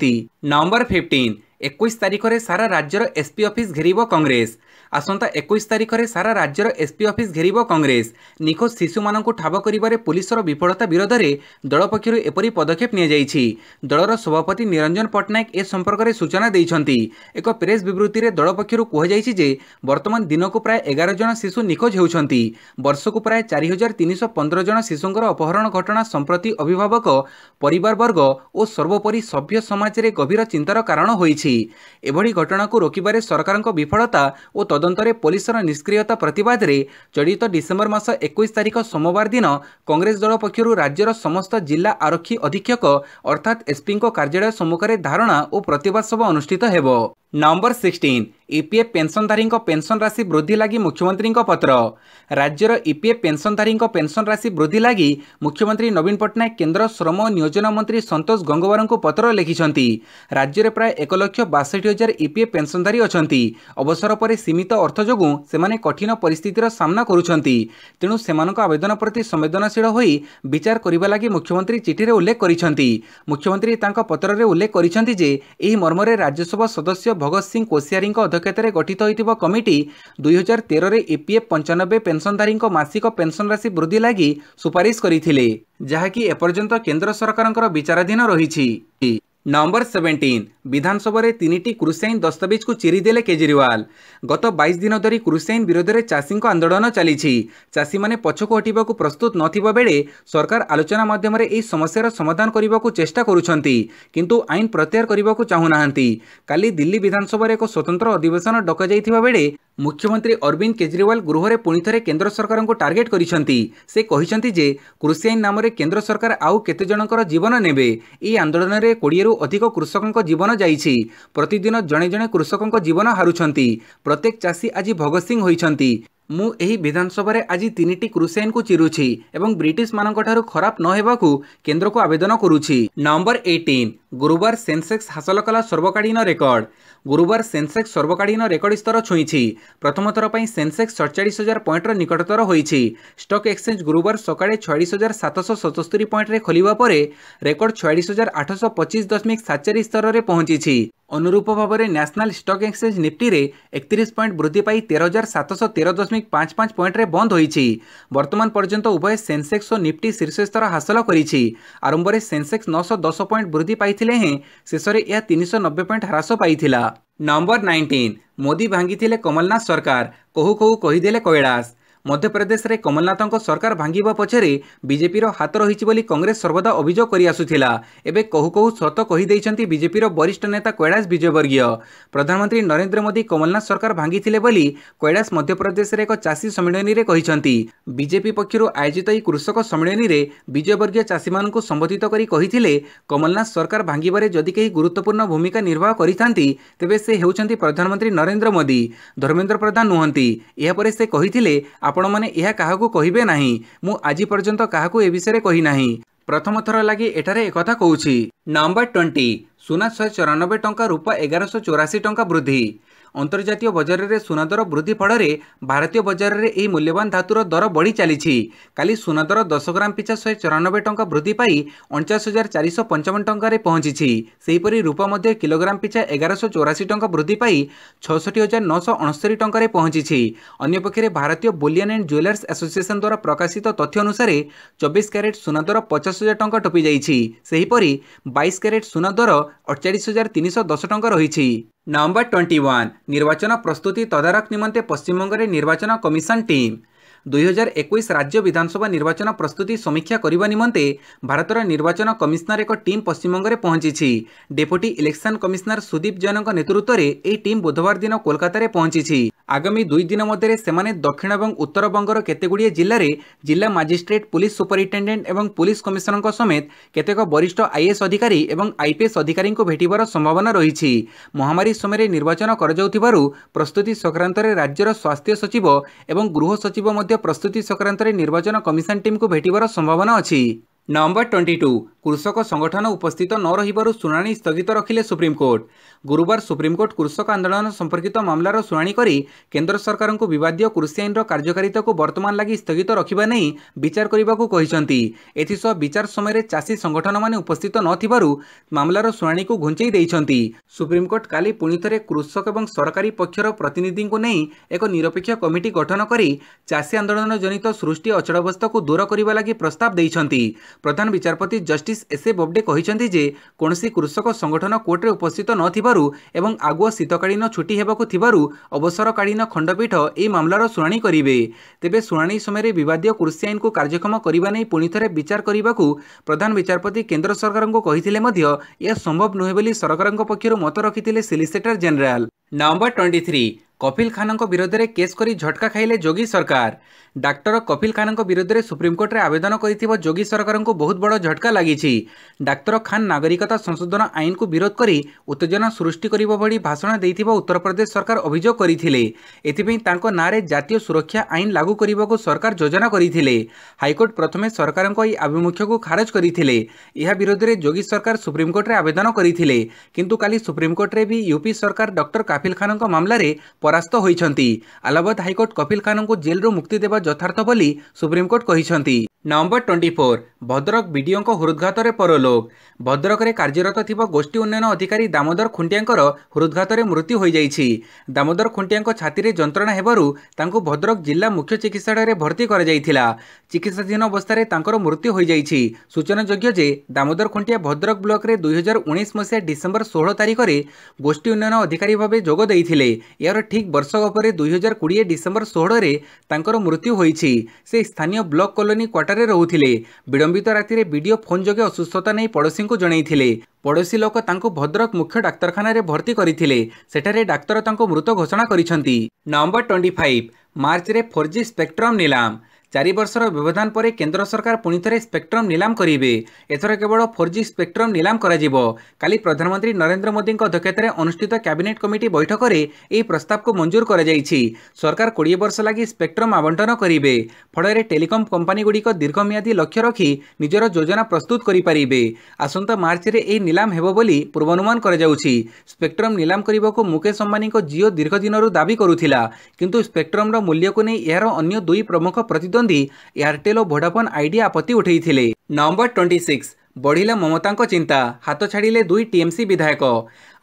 নভেম্বর ফিফটিন 21 তারিখরে সারা রাজ্যর এসপি অফিস ঘেরিব কংগ্রেস আসন্তা একুশ তারিখে সারা রাজ্যের এসপি অফিস ঘেরিব কংগ্রেস নিখোঁজ শিশু মানুষ ঠাব করবার পুলিশের বিফলতা বিরোধে দল পক্ষ এপরি পদক্ষেপ নিয়েছে দলর সভাপতি নিরঞ্জন পট্টনাক এ সম্পর্কের সূচনা দিয়েছেন এক প্রেস বিবৃতি দল পক্ষ কুহযাই যে বর্তমান দিনক প্রায় এগার জন শিশু নিখোঁজ হচ্ছেন বর্ষক প্রায় চারি হাজার তিনশ পনেরো জন শিশুঙ্কর অপহরণ ঘটনা সম্প্রতি অভিভাবক পরিবারবর্গ ও সর্বোপরি সভ্য সমাজের গভীর চিন্তার কারণ হয়েছে এভাবে ঘটনাকে রোকবার সরকারক বিফলতা ও তদন্ত ତଦନ୍ତରେ ପୋଲିସର ନିଷ୍କ୍ରିୟତା ପ୍ରତିବାଦରେ ଚଳିତ ଡିସେମ୍ବର ମାସ ଏକୋଇଶ ତାରିଖ ସୋମବାର ଦିନ କଂଗ୍ରେସ ଦଳ ପକ୍ଷରୁ ରାଜ୍ୟର ସମସ୍ତ ଜିଲ୍ଲା ଆରକ୍ଷୀ ଅଧୀକ୍ଷକ ଅର୍ଥାତ୍ ଏସ୍ପିଙ୍କ କାର୍ଯ୍ୟାଳୟ ସମ୍ମୁଖରେ ଧାରଣା ଓ ପ୍ରତିବାଦ ସଭା ଅନୁଷ୍ଠିତ ହେବ ନମ୍ବର ସିକ୍ସଟିନ୍ ଇପିଏଫ୍ ପେନ୍ସନଧାରୀଙ୍କ ପେନ୍ସନ୍ ରାଶି ବୃଦ୍ଧି ଲାଗି ମୁଖ୍ୟମନ୍ତ୍ରୀଙ୍କ ପତ୍ର ରାଜ୍ୟର ଇପିଏଫ୍ ପେନ୍ସନଧାରୀଙ୍କ ପେନ୍ସନ୍ ରାଶି ବୃଦ୍ଧି ଲାଗି ମୁଖ୍ୟମନ୍ତ୍ରୀ ନବୀନ ପଟ୍ଟନାୟକ କେନ୍ଦ୍ର ଶ୍ରମ ନିୟୋଜନ ମନ୍ତ୍ରୀ ସନ୍ତୋଷ ଗଙ୍ଗୱାରଙ୍କୁ ପତ୍ର ଲେଖିଛନ୍ତି ରାଜ୍ୟରେ ପ୍ରାୟ ଏକ ଲକ୍ଷ ବାଷଠି ହଜାର ଇପିଏଫ୍ ପେନ୍ସନଧାରୀ ଅଛନ୍ତି ଅବସର ପରେ ସୀମିତ ଅର୍ଥ ଯୋଗୁଁ ସେମାନେ କଠିନ ପରିସ୍ଥିତିର ସାମ୍ନା କରୁଛନ୍ତି ତେଣୁ ସେମାନଙ୍କ ଆବେଦନ ପ୍ରତି ସମ୍ବେଦନଶୀଳ ହୋଇ ବିଚାର କରିବା ଲାଗି ମୁଖ୍ୟମନ୍ତ୍ରୀ ଚିଠିରେ ଉଲ୍ଲେଖ କରିଛନ୍ତି ମୁଖ୍ୟମନ୍ତ୍ରୀ ତାଙ୍କ ପତ୍ରରେ ଉଲ୍ଲେଖ କରିଛନ୍ତି ଯେ ଏହି ମର୍ମରେ ରାଜ୍ୟସଭା ସଦସ୍ୟ ভগত সিং কোশিয়ারী অধ্যক্ষতার গঠিত হয়ে কমিটি দুই হাজার তেরে ইপিএফ পঞ্চানবে পেনশনধারী মাসিক পেনশন রাশি বৃদ্ধি লাগি সুপারিশ করে যা কি এপর্যন্ত কেন্দ্র সরকার বিচারাধীন রয়েছে নম্বর সেভেন্টিন বিধানসভায় তিনটি কৃষি আইন দস্তাবিজকু দেলে কেজরিওয়াল গত বাইশ দিন ধরি কৃষি আইন বিরোধে চাষী আন্দোলন চালিছি মানে পছক হটিবাকু প্রস্তুত নথিবা বেড়ে সরকার আলোচনা মাধ্যমে এই সমস্যার সমাধান করিবাকু চেষ্টা করুছন্তি কিন্তু আইন প্রত্যাহার করিবাকু চাহুনাহান্তি কালি দিল্লি বিধানসভার এক স্বতন্ত্র অধিবেশন ডকাযাইথিবা বেড়ে মুখ্যমন্ত্রী অরবিন্দ কেজরিওয়াল গৃহরে পুনি থরে কেন্দ্র সরকারଙ୍କୁ টার্গেট କରିଛନ୍ତି সে କହିଛନ୍ତି ଯେ କୃଷି ଆଇନ ନାମରେ କେନ୍ଦ୍ର ସରକାର ଆଉ କେତେ ଜଣଙ୍କର ଜୀବନ ନେବେ ଏହି ଆନ୍ଦୋଳନରେ କୋଡ଼ିଏରୁ ଅଧିକ କୃଷକଙ୍କ ଜୀବନ ଯାଇଛି ପ୍ରତିଦିନ ଜଣେ ଜଣେ କୃଷକଙ୍କ ଜୀବନ ହାରୁଛନ୍ତି ପ୍ରତ୍ୟେକ ଚାଷୀ ଆଜି ଭଗତ ସିଂ ହୋଇଛନ୍ତି ମୁଁ ଏହି ବିଧାନସଭାରେ ଆଜି ତିନିଟି କୃଷି ଆଇନକୁ ଚିରୁଛି ଏବଂ ବ୍ରିଟିଶମାନଙ୍କଠାରୁ ଖରାପ ନ ହେବାକୁ କେନ୍ଦ୍ରକୁ ଆବେଦନ କରୁଛି ନମ୍ବର ଏଇଟିନ୍ ଗୁରୁବାର ସେନ୍ସେକ୍ସ ହାସଲ କଲା ସର୍ବକାଳୀନ ରେକର୍ଡ ଗୁରୁବାର ସେନ୍ସେକ୍ସ ସର୍ବକାଳୀନ ରେକର୍ଡ ସ୍ତର ଛୁଇଁଛି ପ୍ରଥମଥର ପାଇଁ ସେନ୍ସେକ୍ସ ସଡ଼ଚାଳିଶ ହଜାର ପଏଣ୍ଟର ନିକଟତର ହୋଇଛି ଷ୍ଟକ୍ ଏକ୍ସଚେଞ୍ଜ ଗୁରୁବାର ସକାଳେ ଛୟାଳିଶ ହଜାର ସାତଶହ ସତସ୍ତରୀ ପଏଣ୍ଟରେ ଖୋଲିବା ପରେ ରେକର୍ଡ ଛୟାଳିଶ ହଜାର ଆଠଶହ ପଚିଶ ଦଶମିକ ସାତଚାରି ସ୍ତରରେ ପହଞ୍ଚିଛି ଅନୁରୂପ ଭାବରେ ନ୍ୟାସନାଲ୍ ଷ୍ଟକ୍ ଏକ୍ସଚେଞ୍ଜ ନିଫ୍ଟିରେ ଏକତିରିଶ ପଏଣ୍ଟ ବୃଦ୍ଧି ପାଇ ତେର ହଜାର ସାତଶହ ତେର ଦଶମିକ ପାଞ୍ଚ ପାଞ୍ଚ ପଏଣ୍ଟରେ ବନ୍ଦ ହୋଇଛି ବର୍ତ୍ତମାନ ପର୍ଯ୍ୟନ୍ତ ଉଭୟ ସେନ୍ସେକ୍ସ ଓ ନିଫ୍ଟି ଶୀର୍ଷ ସ୍ତର ହାସଲ କରିଛି ଆରମ୍ଭରେ ସେନ୍ସେକ୍ସ ନଅଶହ ଦଶ ପଏଣ୍ଟ ବୃଦ୍ଧି ପାଇଥିଲେ ହେଁ ଶେଷରେ ଏହା ତିନିଶହ ନବେ ପଏଣ୍ଟ ହ୍ରାସ ପାଇଥିଲା ନମ୍ବର ନାଇଣ୍ଟିନ୍ ମୋଦି ଭାଙ୍ଗିଥିଲେ କମଲନାଥ ସରକାର କହୁ କହୁ କହିଦେଲେ କୈଳାସ ମଧ୍ୟପ୍ରଦେଶରେ କମଲନାଥଙ୍କ ସରକାର ଭାଙ୍ଗିବା ପଛରେ ବିଜେପିର ହାତ ରହିଛି ବୋଲି କଂଗ୍ରେସ ସର୍ବଦା ଅଭିଯୋଗ କରିଆସୁଥିଲା ଏବେ କହୁ କହୁ ସତ କହିଦେଇଛନ୍ତି ବିଜେପିର ବରିଷ୍ଠ ନେତା କୈଳାସ ବିଜୟବର୍ଗୀୟ ପ୍ରଧାନମନ୍ତ୍ରୀ ନରେନ୍ଦ୍ର ମୋଦି କମଲନାଥ ସରକାର ଭାଙ୍ଗିଥିଲେ ବୋଲି କୈଳାସ ମଧ୍ୟପ୍ରଦେଶରେ ଏକ ଚାଷୀ ସମ୍ମିଳନୀରେ କହିଛନ୍ତି ବିଜେପି ପକ୍ଷରୁ ଆୟୋଜିତ ଏହି କୃଷକ ସମ୍ମିଳନୀରେ ବିଜୟବର୍ଗୀୟ ଚାଷୀମାନଙ୍କୁ ସମ୍ବୋଧିତ କରି କହିଥିଲେ କମଲନାଥ ସରକାର ଭାଙ୍ଗିବାରେ ଯଦି କେହି ଗୁରୁତ୍ୱପୂର୍ଣ୍ଣ ଭୂମିକା ନିର୍ବାହ କରିଥାନ୍ତି ତେବେ ସେ ହେଉଛନ୍ତି ପ୍ରଧାନମନ୍ତ୍ରୀ ନରେନ୍ଦ୍ର ମୋଦି ଧର୍ମେନ୍ଦ୍ର ପ୍ରଧାନ ନୁହନ୍ତି ଏହାପରେ ସେ କହିଥିଲେ ଆପଣମାନେ ଏହା କାହାକୁ କହିବେ ନାହିଁ ମୁଁ ଆଜି ପର୍ଯ୍ୟନ୍ତ କାହାକୁ ଏ ବିଷୟରେ କହିନାହିଁ ପ୍ରଥମ ଥର ଲାଗି ଏଠାରେ ଏକଥା କହୁଛି ନମ୍ବର ଟ୍ୱେଣ୍ଟି ସୁନା ଶହେ ଚଉରାନବେ ଟଙ୍କା ରୂପା ଏଗାରଶହ ଚଉରାଶୀ ଟଙ୍କା ବୃଦ୍ଧି ଅନ୍ତର୍ଜାତୀୟ ବଜାରରେ ସୁନାଦର ବୃଦ୍ଧି ଫଳରେ ଭାରତୀୟ ବଜାରରେ ଏହି ମୂଲ୍ୟବାନ ଧାତୁର ଦର ବଢ଼ି ଚାଲିଛି କାଲି ସୁନାଦର ଦଶ ଗ୍ରାମ ପିଛା ଶହେ ଚଉରାନବେ ଟଙ୍କା ବୃଦ୍ଧି ପାଇ ଅଣଚାଶ ହଜାର ଚାରିଶହ ପଞ୍ଚାବନ ଟଙ୍କାରେ ପହଞ୍ଚିଛି ସେହିପରି ରୂପ ମଧ୍ୟ କିଲୋଗ୍ରାମ ପିଛା ଏଗାରଶହ ଚଉରାଶୀ ଟଙ୍କା ବୃଦ୍ଧି ପାଇ ଛଅଷଠି ହଜାର ନଅଶହ ଅଣସ୍ତରୀ ଟଙ୍କାରେ ପହଞ୍ଚିଛି ଅନ୍ୟପକ୍ଷରେ ଭାରତୀୟ ବୁଲିଆନ୍ ଆଣ୍ଡ ଜୁଏଲର୍ସ ଆସୋସିଏସନ୍ ଦ୍ୱାରା ପ୍ରକାଶିତ ତଥ୍ୟ ଅନୁସାରେ ଚବିଶ କ୍ୟାରେଟ୍ ସୁନାଦର ପଚାଶ ହଜାର ଟଙ୍କା ଟପି ଯାଇଛି ସେହିପରି ବାଇଶ କ୍ୟାରେଟ୍ ସୁନାଦର ଅଠଚାଳିଶ ହଜାର ତିନିଶହ ଦଶ ଟଙ୍କା ରହିଛି ନମ୍ବର ଟ୍ୱେଣ୍ଟି ୱାନ୍ ନିର୍ବାଚନ ପ୍ରସ୍ତୁତି ତଦାରଖ ନିମନ୍ତେ ପଶ୍ଚିମବଙ୍ଗରେ ନିର୍ବାଚନ କମିଶନ ଟିମ୍ দুই হাজার একুশ রাজ্য বিধানসভা নির্বাচন প্রস্তুতি সমীক্ষা করা নিমন্তে ভারতর নির্বাচন কমিশনার এক টিম পশ্চিমবঙ্গে পৌঁছিছি ডেপুটি ইলেকশন কমিশনার সুদীপ জৈনক নেতৃত্বে এই টিম বুধবার দিন কলকাতায় পৌঁছিছি আগামী দুই দিন মধ্যে সেমানে দক্ষিণ এবং উত্তরবঙ্গর কেতগুড়িয়ে জেলায় জেলা মাজিষ্ট্রেট পুলিশ সুপরিটেডেট এবং পুলিশ কমিশনর সমেত কেতক বরিষ্ঠ আইএস অধিকারী এবং আইপিএস অধিকারী ভেটবার সম্ভাবনা রয়েছে মহামারী সময় নির্বাচন করা প্রস্তুতি সংক্রান্তরে রাজ্যর স্বাস্থ্য সচিব এবং গৃহ সচিব মধ্যে ମଧ୍ୟ ପ୍ରସ୍ତୁତି ସଂକ୍ରାନ୍ତରେ ନିର୍ବାଚନ କମିଶନ ଟିମ୍କୁ ଭେଟିବାର ସମ୍ଭାବନା ଅଛି ନମ୍ବର ଟ୍ୱେଣ୍ଟି ଟୁ କୃଷକ ସଂଗଠନ ଉପସ୍ଥିତ ନ ରହିବାରୁ ଶୁଣାଣି ସ୍ଥଗିତ ରଖିଲେ ସୁପ୍ରିମକୋର୍ଟ ଗୁରୁବାର ସୁପ୍ରିମକୋର୍ଟ କୃଷକ ଆନ୍ଦୋଳନ ସମ୍ପର୍କିତ ମାମଲାର ଶୁଣାଣି କରି କେନ୍ଦ୍ର ସରକାରଙ୍କୁ ବିବାଦୀୟ କୃଷି ଆଇନର କାର୍ଯ୍ୟକାରିତାକୁ ବର୍ତ୍ତମାନ ଲାଗି ସ୍ଥଗିତ ରଖିବା ନେଇ ବିଚାର କରିବାକୁ କହିଛନ୍ତି ଏଥିସହ ବିଚାର ସମୟରେ ଚାଷୀ ସଂଗଠନମାନେ ଉପସ୍ଥିତ ନଥିବାରୁ ମାମଲାର ଶୁଣାଣିକୁ ଘୁଞ୍ଚାଇ ଦେଇଛନ୍ତି ସୁପ୍ରିମକୋର୍ଟ କାଲି ପୁଣିଥରେ କୃଷକ ଏବଂ ସରକାରୀ ପକ୍ଷର ପ୍ରତିନିଧିଙ୍କୁ ନେଇ ଏକ ନିରପେକ୍ଷ କମିଟି ଗଠନ କରି ଚାଷୀ ଆନ୍ଦୋଳନ ଜନିତ ସୃଷ୍ଟି ଅଚଳାବସ୍ଥାକୁ ଦୂର କରିବା ଲାଗି ପ୍ରସ୍ତାବ ଦେଇଛନ୍ତି ପ୍ରଧାନ ବିଚାରପତି ଜଷ୍ଟିସ୍ ଜଷ୍ଟିସ୍ ଏସ୍ଏ ବୋବଡେ କହିଛନ୍ତି ଯେ କୌଣସି କୃଷକ ସଂଗଠନ କୋର୍ଟରେ ଉପସ୍ଥିତ ନଥିବାରୁ ଏବଂ ଆଗୁଆ ଶୀତକାଳୀନ ଛୁଟି ହେବାକୁ ଥିବାରୁ ଅବସରକାଳୀନ ଖଣ୍ଡପୀଠ ଏହି ମାମଲାର ଶୁଣାଣି କରିବେ ତେବେ ଶୁଣାଣି ସମୟରେ ବିବାଦୀୟ କୃଷି ଆଇନକୁ କାର୍ଯ୍ୟକ୍ଷମ କରିବା ନେଇ ପୁଣିଥରେ ବିଚାର କରିବାକୁ ପ୍ରଧାନ ବିଚାରପତି କେନ୍ଦ୍ର ସରକାରଙ୍କୁ କହିଥିଲେ ମଧ୍ୟ ଏହା ସମ୍ଭବ ନୁହେଁ ବୋଲି ସରକାରଙ୍କ ପକ୍ଷରୁ ମତ ରଖିଥିଲେ solicitor general November twenty three Kapil খানଙ୍କ ବିରୋଧରେ କେସ୍ କରି ଝଟକା ଖାଇଲେ ଯୋଗୀ ସରକାର ଡାକ୍ତର କପିଲ ଖାନଙ୍କ ବିରୋଧରେ ସୁପ୍ରିମକୋର୍ଟରେ ଆବେଦନ କରିଥିବା ଯୋଗୀ ସରକାରଙ୍କୁ ବହୁତ ବଡ଼ ଝଟକା ଲାଗିଛି ଡାକ୍ତର ଖାନ ନାଗରିକତା ସଂଶୋଧନ ଆଇନକୁ ବିରୋଧ କରି ଉତ୍ତେଜନା ସୃଷ୍ଟି କରିବା ଭଳି ଭାଷଣ ଦେଇଥିବା ଉତ୍ତରପ୍ରଦେଶ ସରକାର ଅଭିଯୋଗ କରିଥିଲେ ଏଥିପାଇଁ ତାଙ୍କ ନାଁରେ ଜାତୀୟ ସୁରକ୍ଷା ଆଇନ ଲାଗୁ କରିବାକୁ ସରକାର ଯୋଜନା କରିଥିଲେ ହାଇକୋର୍ଟ ପ୍ରଥମେ ସରକାରଙ୍କ ଏହି ଆଭିମୁଖ୍ୟକୁ ଖାରଜ କରିଥିଲେ ଏହା ବିରୋଧରେ ଯୋଗୀ ସରକାର ସୁପ୍ରିମକୋର୍ଟରେ ଆବେଦନ କରିଥିଲେ କିନ୍ତୁ କାଲି ସୁପ୍ରିମକୋର୍ଟରେ ବି ୟୁପି ସରକାର ଡକ୍ଟର କପିଲ ଖାନଙ୍କ ମାମଲାରେ পরাস্ত হয়েছেন আলাবত হাইকোর্ট কপিল খানু জেলরু মুক্তি দেওয়া যথার্থ বলে সুপ্রিমকোর্ট କହିଛନ୍ତି ନମ୍ବର ଟ୍ୱେଣ୍ଟି ଫୋର୍ ଭଦ୍ରକ ବିଡିଓଙ୍କ ହୃଦ୍ଘାତରେ ପରଲୋକ ଭଦ୍ରକରେ କାର୍ଯ୍ୟରତ ଥିବା ଗୋଷ୍ଠୀ ଉନ୍ନୟନ ଅଧିକାରୀ ଦାମୋଦର ଖୁଣ୍ଟିଆଙ୍କର ହୃଦ୍ଘାତରେ ମୃତ୍ୟୁ ହୋଇଯାଇଛି ଦାମୋଦର ଖୁଣ୍ଟିଆଙ୍କ ଛାତିରେ ଯନ୍ତ୍ରଣା ହେବାରୁ ତାଙ୍କୁ ଭଦ୍ରକ ଜିଲ୍ଲା ମୁଖ୍ୟ ଚିକିତ୍ସାଳୟରେ ଭର୍ତ୍ତି କରାଯାଇଥିଲା ଚିକିତ୍ସାଧୀନ ଅବସ୍ଥାରେ ତାଙ୍କର ମୃତ୍ୟୁ ହୋଇଯାଇଛି ସୂଚନାଯୋଗ୍ୟ ଯେ ଦାମୋଦର ଖୁଣ୍ଟିଆ ଭଦ୍ରକ ବ୍ଲକରେ ଦୁଇହଜାର ଉଣେଇଶ ମସିହା ଡିସେମ୍ବର ଷୋହଳ ତାରିଖରେ ଗୋଷ୍ଠୀ ଉନ୍ନୟନ ଅଧିକାରୀ ଭାବେ ଯୋଗ ଦେଇଥିଲେ ଏହାର ଠିକ୍ ବର୍ଷକ ପରେ ଦୁଇହଜାର କୋଡ଼ିଏ ଡିସେମ୍ବର ଷୋହଳରେ ତାଙ୍କର ମୃତ୍ୟୁ ହୋଇଛି ସେ ସ୍ଥାନୀୟ ବ୍ଲକ କଲୋନୀ କ୍ୱାର୍ଟର ଭଡ଼ାରେ ରହୁଥିଲେ ବିଳମ୍ବିତ ରାତିରେ ବିଡ଼ିଓ ଫୋନ୍ ଯୋଗେ ଅସୁସ୍ଥତା ନେଇ ପଡ଼ୋଶୀଙ୍କୁ ଜଣାଇଥିଲେ ପଡ଼ୋଶୀ ଲୋକ ତାଙ୍କୁ ଭଦ୍ରକ ମୁଖ୍ୟ ଡାକ୍ତରଖାନାରେ ଭର୍ତ୍ତି କରିଥିଲେ ସେଠାରେ ଡାକ୍ତର ତାଙ୍କୁ ମୃତ ଘୋଷଣା କରିଛନ୍ତି ନଭେମ୍ବର ଟ୍ୱେଣ୍ଟି ଫାଇଭ୍ ମାର୍ଚ୍ଚରେ ଫୋର୍ ଜି ସ୍ପେକ୍ଟ୍ରମ୍ ନିଲାମ ଚାରି ବର୍ଷର ବ୍ୟବଧାନ ପରେ କେନ୍ଦ୍ର ସରକାର ପୁଣି ଥରେ ସ୍ପେକ୍ଟ୍ରମ୍ ନିଲାମ କରିବେ ଏଥର କେବଳ ଫୋର୍ ଜି ସ୍ପେକ୍ଟ୍ରମ୍ ନିଲାମ କରାଯିବ କାଲି ପ୍ରଧାନମନ୍ତ୍ରୀ ନରେନ୍ଦ୍ର ମୋଦିଙ୍କ ଅଧ୍ୟକ୍ଷତାରେ ଅନୁଷ୍ଠିତ କ୍ୟାବିନେଟ୍ କମିଟି ବୈଠକରେ ଏହି ପ୍ରସ୍ତାବକୁ ମଞ୍ଜୁର କରାଯାଇଛି ସରକାର କୋଡ଼ିଏ ବର୍ଷ ଲାଗି ସ୍ପେକ୍ଟ୍ରମ୍ ଆବଣ୍ଟନ କରିବେ ଫଳରେ ଟେଲିକମ୍ କମ୍ପାନୀଗୁଡ଼ିକ ଦୀର୍ଘମିଆଦୀ ଲକ୍ଷ୍ୟ ରଖି ନିଜର ଯୋଜନା ପ୍ରସ୍ତୁତ କରିପାରିବେ ଆସନ୍ତା ମାର୍ଚ୍ଚରେ ଏହି ନିଲାମ ହେବ ବୋଲି ପୂର୍ବାନୁମାନ କରାଯାଉଛି ସ୍ପେକ୍ଟ୍ରମ୍ ନିଲାମ କରିବାକୁ ମୁକେଶ ଅମ୍ବାନୀଙ୍କ ଜିଓ ଦୀର୍ଘ ଦିନରୁ ଦାବି କରୁଥିଲା କିନ୍ତୁ ସ୍ପେକ୍ଟ୍ରମ୍ର ମୂଲ୍ୟକୁ ନେଇ ଏହାର ଅନ୍ୟ ଦୁଇ ପ୍ରମୁଖ ପ୍ରତିଦ୍ୱନ୍ଦ୍ୱୀ ଜିତନ୍ତି ଏୟାରଟେଲ୍ ଓ ଭୋଡାଫୋନ୍ ଆଇଡିଆ ଆପତ୍ତି ଉଠାଇଥିଲେ ନମ୍ବର ଟ୍ୱେଣ୍ଟି ସିକ୍ସ ବଢ଼ିଲା ମମତାଙ୍କ ଚିନ୍ତା ହାତ ଛାଡ଼ିଲେ ଦୁଇ ଟିଏମ୍ସି ବିଧାୟକ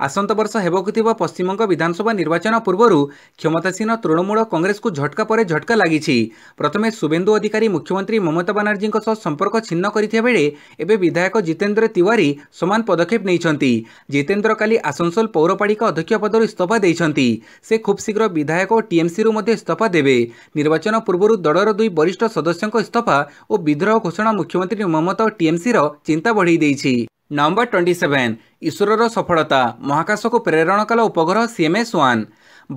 ଆସନ୍ତା ବର୍ଷ ହେବାକୁ ଥିବା ପଶ୍ଚିମବଙ୍ଗ ବିଧାନସଭା ନିର୍ବାଚନ ପୂର୍ବରୁ କ୍ଷମତାସୀନ ତୃଣମୂଳ କଂଗ୍ରେସକୁ ଝଟକା ପରେ ଝଟକା ଲାଗିଛି ପ୍ରଥମେ ଶୁଭେନ୍ଦୁ ଅଧିକାରୀ ମୁଖ୍ୟମନ୍ତ୍ରୀ ମମତା ବାନାର୍ଜୀଙ୍କ ସହ ସମ୍ପର୍କ ଛିନ୍ନ କରିଥିବା ବେଳେ ଏବେ ବିଧାୟକ ଜିତେନ୍ଦ୍ର ତିୱାରୀ ସମାନ ପଦକ୍ଷେପ ନେଇଛନ୍ତି ଜିତେନ୍ଦ୍ର କାଲି ଆସନସୋଲ ପୌରପାଳିକା ଅଧ୍ୟକ୍ଷ ପଦରୁ ଇସ୍ତଫା ଦେଇଛନ୍ତି ସେ ଖୁବ୍ ଶୀଘ୍ର ବିଧାୟକ ଓ ଟିଏମ୍ସିରୁ ମଧ୍ୟ ଇସ୍ତଫା ଦେବେ ନିର୍ବାଚନ ପୂର୍ବରୁ ଦଳର ଦୁଇ ବରିଷ୍ଠ ସଦସ୍ୟଙ୍କ ଇସ୍ତଫା ଓ ବିଦ୍ରୋହ ଘୋଷଣା ମୁଖ୍ୟମନ୍ତ୍ରୀ ମମତା ଓ ଟିଏମ୍ସିର ଚିନ୍ତା ବଢ଼େଇ ଦେଇଛି ନମ୍ବର ଟ୍ୱେଣ୍ଟି ସେଭେନ୍ ଇସ୍ରୋର ସଫଳତା ମହାକାଶକୁ ପ୍ରେରଣ କଲା ଉପଗ୍ରହ ସିଏମ୍ଏସ୍ ୱାନ୍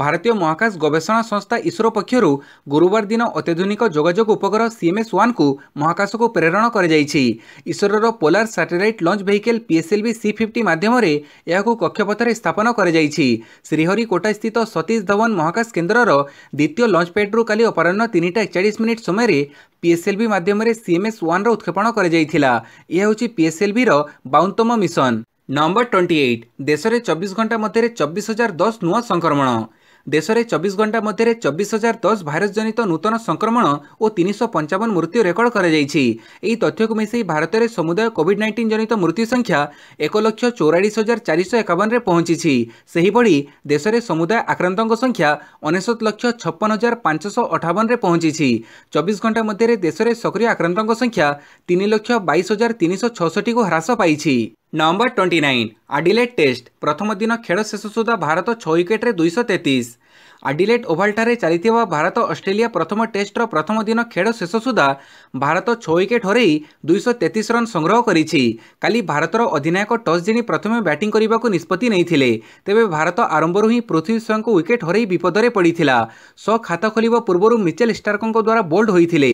ଭାରତୀୟ ମହାକାଶ ଗବେଷଣା ସଂସ୍ଥା ଇସ୍ରୋ ପକ୍ଷରୁ ଗୁରୁବାର ଦିନ ଅତ୍ୟାଧୁନିକ ଯୋଗାଯୋଗ ଉପଗ୍ରହ ସିଏମ୍ଏସ୍ ୱାନ୍କୁ ମହାକାଶକୁ ପ୍ରେରଣ କରାଯାଇଛି ଇସ୍ରୋର polar satellite launch vehicle PSLV C fifty ମାଧ୍ୟମରେ ଏହାକୁ କକ୍ଷପଥରେ ସ୍ଥାପନ କରାଯାଇଛି ଶ୍ରୀହରିକୋଟାସ୍ଥିତ ସତୀଶ ଧୱନ ମହାକାଶ କେନ୍ଦ୍ରର ଦ୍ୱିତୀୟ ଲଞ୍ଚ ପ୍ୟାଡ୍ରୁ କାଲି ଅପରାହ୍ନ ତିନିଟା ଏକଚାଳିଶ ମିନିଟ୍ ସମୟରେ ପିଏସ୍ଏଲ୍ଭି ମାଧ୍ୟମରେ ସିଏମ୍ଏସ୍ ୱାନ୍ର ଉତ୍କ୍ଷେପଣ କରାଯାଇଥିଲା ଏହା ହେଉଛି ପିଏସ୍ଏଲ୍ଭିର ବାଉନତମ ମିଶନ ନମ୍ବର ଟ୍ୱେଣ୍ଟି ଏଇଟ୍ ଦେଶରେ ଚବିଶ ଘଣ୍ଟା ମଧ୍ୟରେ ଚବିଶ ହଜାର ଦଶ ନୂଆ ସଂକ୍ରମଣ দেশের চব্বিশ ঘণ্টা মধ্যে চব্বিশ হাজার দশ জনিত নূতন সংক্রমণ ও তিনশো পঞ্চাবন মৃত্যু রেকর্ড করা যাই এই তথ্যক মিশাই ভারতের সমুদায় কোভিড নাইন্টিন জনিত মৃত্যু সংখ্যা এক লক্ষ চৌরাশ হাজার চারিশ একাবনরে পৌঁছিছি সেইভাবে দেশের সমুদায় আক্রান্ত সংখ্যা অনেশত লক্ষ ছপন হাজার পাঁচশহ অঠাবনরে পৌঁছিছি চব্বিশ ঘণ্টা মধ্যে দেশের সক্রিয় আক্রান্ত সংখ্যা তিন লক্ষ বাইশ হাজার তিনশো ছষট্টি হ্রাস পাইছি number twenty nine Adelaide test ପ୍ରଥମ ଦିନ ଖେଳ ଶେଷ ସୁଦ୍ଧା ଭାରତ ଛଅ ୱିକେଟ୍ରେ ଦୁଇଶହ ତେତିଶ ଆଡିଲେଟ୍ ଓଭାଲ୍ଠାରେ ଚାଲିଥିବା ଭାରତ ଅଷ୍ଟ୍ରେଲିଆ ପ୍ରଥମ ଟେଷ୍ଟର ପ୍ରଥମ ଦିନ ଖେଳ ଶେଷ ସୁଦ୍ଧା ଭାରତ ଛଅ ୱିକେଟ୍ ହରାଇ ଦୁଇଶହ ତେତିଶ ରନ୍ ସଂଗ୍ରହ କରିଛି କାଲି ଭାରତର ଅଧିନାୟକ ଟସ୍ ଜିଣି ପ୍ରଥମେ ବ୍ୟାଟିଂ କରିବାକୁ ନିଷ୍ପତ୍ତି ନେଇଥିଲେ ତେବେ ଭାରତ ଆରମ୍ଭରୁ ହିଁ ପୃଥିବୀ ଶାହଙ୍କୁ ୱିକେଟ୍ ହରାଇ ବିପଦରେ ପଡ଼ିଥିଲା ସ ଖାତା ଖୋଲିବା ପୂର୍ବରୁ ମିଚେଲ୍ ଷ୍ଟାର୍କଙ୍କ ଦ୍ୱାରା ବୋଲ୍ଡ ହୋଇଥିଲେ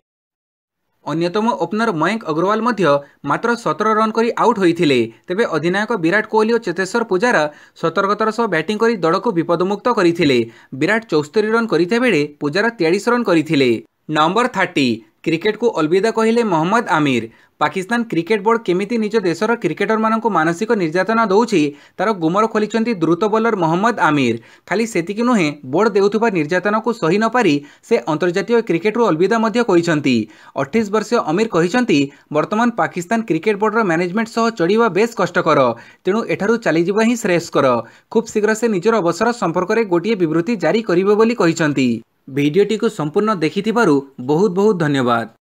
ଅନ୍ୟତମ ଓପନର ମୟଙ୍କ ଅଗ୍ରୱାଲ ମଧ୍ୟ ମାତ୍ର ସତର ରନ୍ କରି ଆଉଟ୍ ହୋଇଥିଲେ ତେବେ ଅଧିନାୟକ ବିରାଟ କୋହଲି ଓ ଚେତେଶ୍ୱର ପୂଜାରା ସତର୍କତାର ସହ ବ୍ୟାଟିଂ କରି ଦଳକୁ ବିପଦମୁକ୍ତ କରିଥିଲେ ବିରାଟ ଚଉସ୍ତରୀ ରନ୍ କରିଥିବା ବେଳେ ପୂଜାରା ତେୟାଳିଶ ରନ୍ କରିଥିଲେ ନମ୍ବର ଥାର୍ଟି କ୍ରିକେଟକୁ ଅଲବିଦା କହିଲେ ମହମ୍ମଦ ଆମିର ପାକିସ୍ତାନ କ୍ରିକେଟ ବୋର୍ଡ କେମିତି ନିଜ ଦେଶର କ୍ରିକେଟରମାନଙ୍କୁ ମାନସିକ ନିର୍ଯାତନା ଦେଉଛି ତାର ଗୁମର ଖୋଲିଛନ୍ତି ଦ୍ରୁତ ବୋଲର ମହମ୍ମଦ ଆମିର ଖାଲି ସେତିକି ନୁହେଁ ବୋର୍ଡ ଦେଉଥିବା ନିର୍ଯାତନାକୁ ସହି ନପାରି ସେ ଅନ୍ତର୍ଜାତୀୟ କ୍ରିକେଟରୁ ଅଲବିଦା ମଧ୍ୟ କହିଛନ୍ତି ଅଠେଇଶ ବର୍ଷୀୟ ଅମିର କହିଛନ୍ତି ବର୍ତ୍ତମାନ ପାକିସ୍ତାନ କ୍ରିକେଟ ବୋର୍ଡର ମ୍ୟାନେଜମେଣ୍ଟ ସହ ଚଳିବା ବେଶ୍ କଷ୍ଟକର ତେଣୁ ଏଠାରୁ ଚାଲିଯିବା ହିଁ ଶ୍ରେୟସ୍କର ଖୁବ୍ ଶୀଘ୍ର ସେ ନିଜର ଅବସର ସମ୍ପର୍କରେ ଗୋଟିଏ ବିବୃତ୍ତି ଜାରି କରିବେ ବୋଲି କହିଛନ୍ତି ଭିଡ଼ିଓଟିକୁ ସମ୍ପୂର୍ଣ୍ଣ ଦେଖିଥିବାରୁ ବହୁତ ବହୁତ ଧନ୍ୟବାଦ